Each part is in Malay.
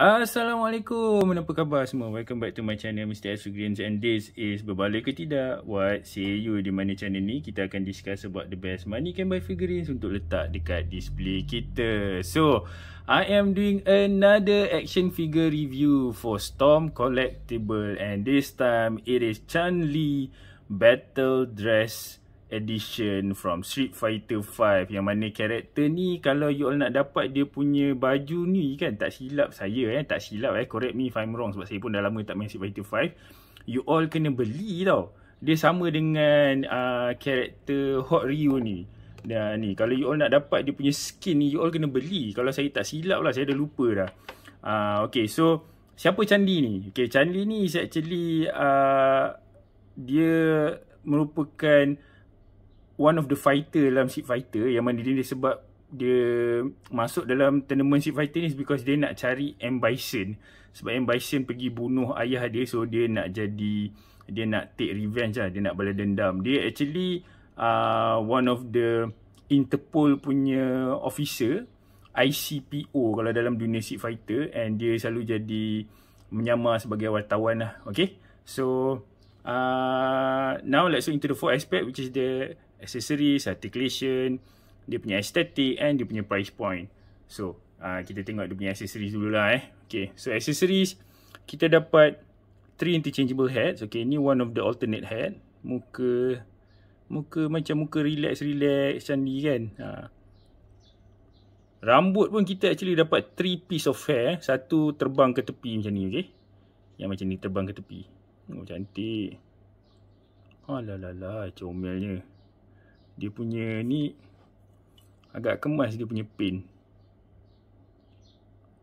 Assalamualaikum, mana apa khabar semua? Welcome back to my channel Mr. Asu Greens and this is Berbalik ke Tidak What say you di mana channel ni kita akan discuss about the best money can buy figurines untuk letak dekat display kita So, I am doing another action figure review for Storm Collectible and this time it is Chun-Li Battle Dress edition from Street Fighter 5 yang mana karakter ni kalau you all nak dapat dia punya baju ni kan tak silap saya eh tak silap eh correct me if I'm wrong sebab saya pun dah lama tak main Street Fighter 5 you all kena beli tau dia sama dengan uh, karakter Hot Ryu ni dan ni kalau you all nak dapat dia punya skin ni you all kena beli kalau saya tak silap lah saya dah lupa dah uh, okay so siapa Chandi ni okay Chandi ni is actually uh, dia merupakan one of the fighter dalam Street Fighter yang mana dia, sebab dia masuk dalam tournament Street Fighter ni because dia nak cari M. Bison sebab M. Bison pergi bunuh ayah dia so dia nak jadi dia nak take revenge lah dia nak balas dendam dia actually uh, one of the Interpol punya officer ICPO kalau dalam dunia Street Fighter and dia selalu jadi menyamar sebagai wartawan lah okay so uh, now let's go into the four aspect which is the accessories, articulation, dia punya aesthetic and dia punya price point. So, uh, kita tengok dia punya accessories dululah eh. Okay, so accessories, kita dapat three interchangeable heads. Okay, ni one of the alternate head. Muka, muka macam muka relax-relax, candi kan. Ha. Rambut pun kita actually dapat three piece of hair. Eh. Satu terbang ke tepi macam ni, okay. Yang macam ni terbang ke tepi. Oh, cantik. Alalala, comelnya. Dia punya ni Agak kemas dia punya pin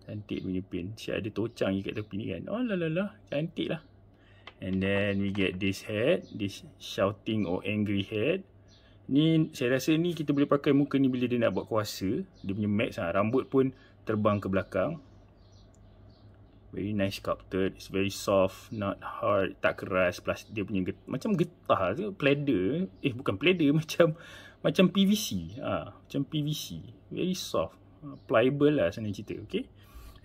Cantik punya pin Siap ada tocang je kat tepi ni kan Oh lah lah lah Cantik lah And then we get this head This shouting or angry head Ni saya rasa ni kita boleh pakai muka ni bila dia nak buat kuasa Dia punya max lah Rambut pun terbang ke belakang very nice sculpted it's very soft not hard tak keras plus dia punya get, macam getah tu pleather eh bukan pleather macam macam PVC ah ha, macam PVC very soft ha, pliable lah senang cerita okay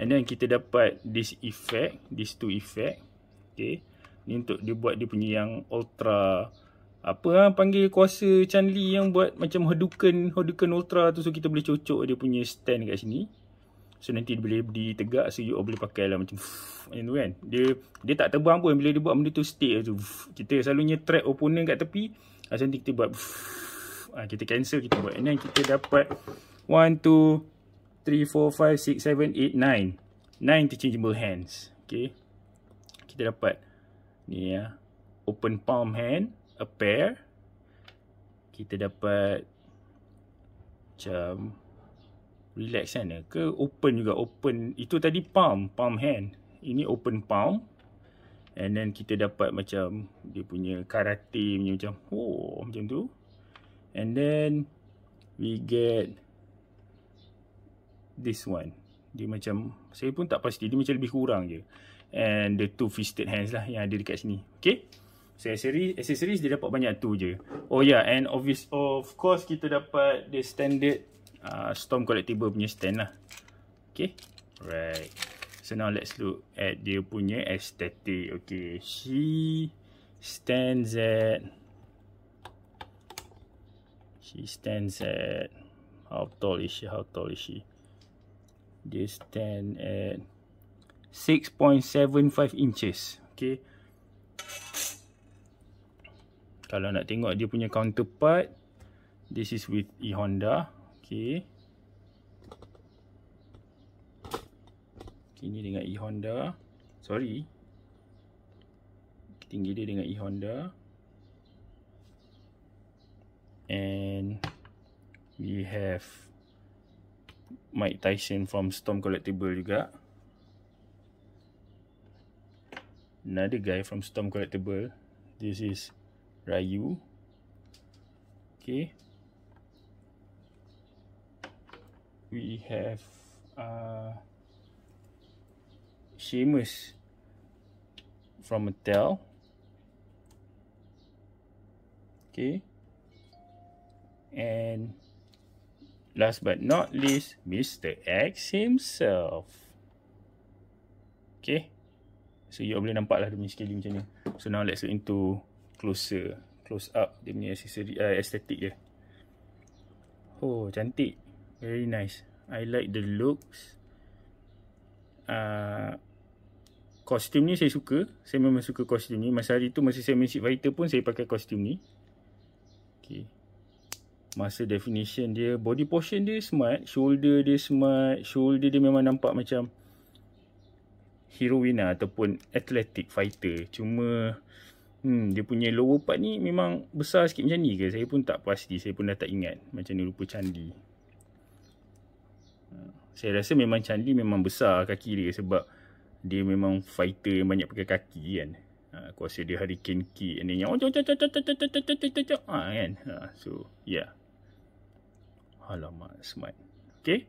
and then kita dapat this effect this two effect okay ni untuk dia buat dia punya yang ultra apa lah panggil kuasa Chan Lee yang buat macam hadukan, hadukan Ultra tu so kita boleh cocok dia punya stand kat sini So nanti dia boleh ditegak So oh, you boleh pakai lah macam Macam tu kan Dia dia tak terbang pun Bila dia buat benda tu stick tu Kita selalunya track opponent kat tepi ah, So nanti kita buat ha, Kita cancel kita buat And then kita dapat 1, 2, 3, 4, 5, 6, 7, 8, 9 9 to changeable hands Okay Kita dapat Ni ya Open palm hand A pair Kita dapat Macam relax kan ke open juga open itu tadi palm palm hand ini open palm and then kita dapat macam dia punya karate punya macam oh macam tu and then we get this one dia macam saya pun tak pasti dia macam lebih kurang je and the two fisted hands lah yang ada dekat sini okay so accessories accessories dia dapat banyak tu je oh yeah and obvious of course kita dapat the standard uh, Storm Collectible punya stand lah Okay Right So now let's look at dia punya aesthetic Okay She stands at She stands at How tall is she? How tall is she? Dia stand at 6.75 inches Okay Kalau nak tengok dia punya counterpart This is with E-Honda Okay. Ini dengan e-Honda. Sorry. Tinggi dia dengan e-Honda. And we have Mike Tyson from Storm Collectible juga. Another guy from Storm Collectible. This is Rayu. Okay. we have uh, Seamus from Mattel. Okay. And last but not least, Mr. X himself. Okay. So, you boleh nampak lah dia punya scaling macam ni. So, now let's look into closer. Close up dia punya accessory, uh, aesthetic dia. Oh, cantik very nice I like the looks uh, Kostum ni saya suka Saya memang suka kostum ni Masa hari tu masa saya main Seat Fighter pun saya pakai kostum ni okay. Masa definition dia Body portion dia smart Shoulder dia smart Shoulder dia memang nampak macam Heroina lah, ataupun Athletic Fighter Cuma hmm, Dia punya lower part ni memang Besar sikit macam ni ke Saya pun tak pasti Saya pun dah tak ingat Macam ni rupa candi Eh, saya rasa memang Chan Lee memang besar kaki dia sebab dia memang fighter yang banyak pakai kaki kan. Aku ha, rasa dia Hurricane Kick ni yang oh, cok cok cok cok cok cok cok cok cok cok cok kan. Ha, so, yeah. Alamak, smart. Okay.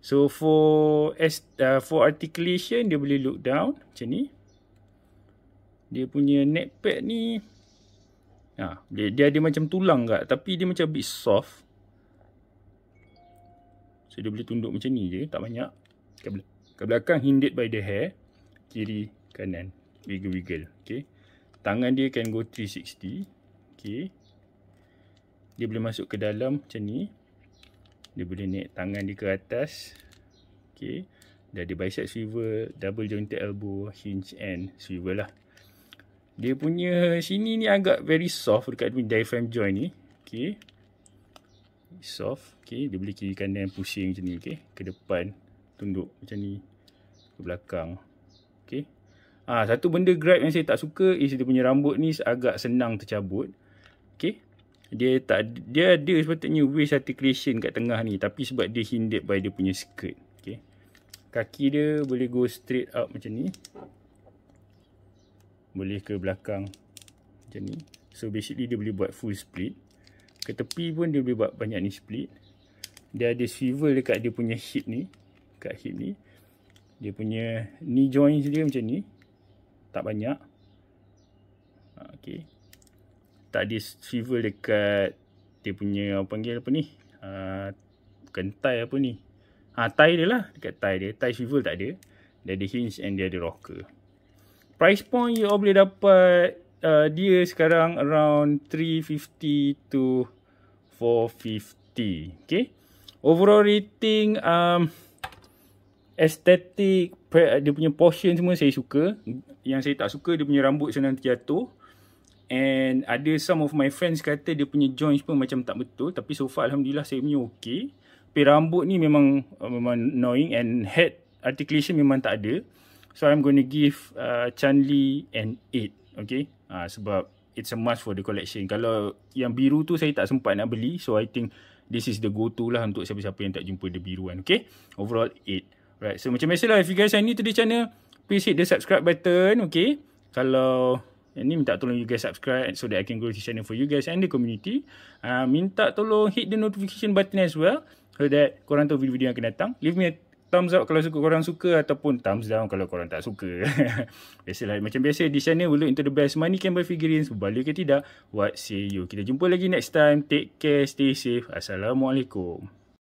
So, for S, uh, for articulation, dia boleh look down macam ni. Dia punya neck pad ni, ha, dia, dia ada macam tulang kat. Tapi dia macam a bit soft. So dia boleh tunduk macam ni je Tak banyak Kat belakang hindered by the hair Kiri kanan Wiggle wiggle Okay Tangan dia can go 360 Okay Dia boleh masuk ke dalam macam ni Dia boleh naik tangan dia ke atas Okay Dah ada bicep swivel Double jointed elbow Hinge and swivel lah Dia punya sini ni agak very soft Dekat diaphragm joint ni Okay soft okey dia boleh kiri kanan pusing macam ni okey ke depan tunduk macam ni ke belakang okey ah ha, satu benda grab yang saya tak suka is dia punya rambut ni agak senang tercabut okey dia tak dia ada sepatutnya waist articulation kat tengah ni tapi sebab dia hindered by dia punya skirt okey kaki dia boleh go straight up macam ni boleh ke belakang macam ni so basically dia boleh buat full split ke tepi pun dia boleh buat banyak ni split dia ada swivel dekat dia punya hip ni dekat hip ni dia punya ni joint dia macam ni tak banyak ha, okey tak ada swivel dekat dia punya apa panggil apa ni ha, kentai apa ni ah tie dia lah dekat tie dia tie swivel tak ada dia ada hinge and dia ada rocker price point you all boleh dapat uh, dia sekarang around 350 to 450 okay overall rating um aesthetic uh, dia punya portion semua saya suka yang saya tak suka dia punya rambut senang terjatuh and ada some of my friends kata dia punya joints pun macam tak betul tapi so far alhamdulillah saya punya okey tapi rambut ni memang uh, memang annoying and head articulation memang tak ada so i'm going to give uh, Chan an 8 okay uh, sebab it's a must for the collection. Kalau yang biru tu saya tak sempat nak beli. So, I think this is the go-to lah untuk siapa-siapa yang tak jumpa the biru kan. Okay? Overall, it Right. So, macam biasa lah. If you guys are new to the channel, please hit the subscribe button. Okay? Kalau eh, ni minta tolong you guys subscribe so that I can grow this channel for you guys and the community. Uh, minta tolong hit the notification button as well so that korang tahu video-video yang akan datang. Leave me a thumbs up kalau suka korang suka ataupun thumbs down kalau korang tak suka. Biasalah macam biasa di sana we look into the best money can buy figurines berbaloi ke tidak. What say you? Kita jumpa lagi next time. Take care, stay safe. Assalamualaikum.